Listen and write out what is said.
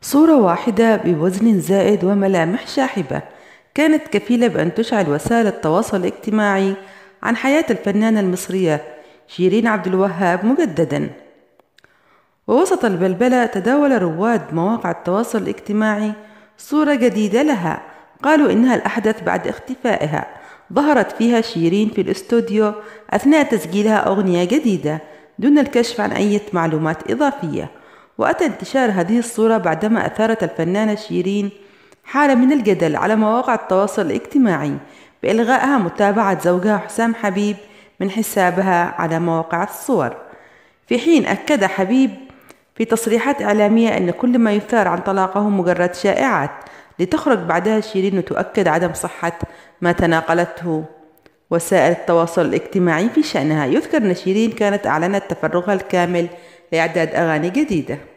صورة واحدة بوزن زائد وملامح شاحبة كانت كفيلة بأن تشعل وسائل التواصل الاجتماعي عن حياة الفنانة المصرية شيرين عبد الوهاب مجددا ووسط البلبلة تداول رواد مواقع التواصل الاجتماعي صورة جديدة لها قالوا إنها الأحدث بعد اختفائها ظهرت فيها شيرين في الاستوديو أثناء تسجيلها أغنية جديدة دون الكشف عن أي معلومات إضافية وأتى انتشار هذه الصورة بعدما أثارت الفنانة شيرين حالة من الجدل على مواقع التواصل الاجتماعي بإلغائها متابعة زوجها حسام حبيب من حسابها على مواقع الصور في حين أكد حبيب في تصريحات إعلامية أن كل ما يثار عن طلاقه مجرد شائعات لتخرج بعدها شيرين وتؤكد عدم صحة ما تناقلته وسائل التواصل الاجتماعي في شأنها يذكر أن شيرين كانت أعلنت تفرغها الكامل لإعداد أغاني جديدة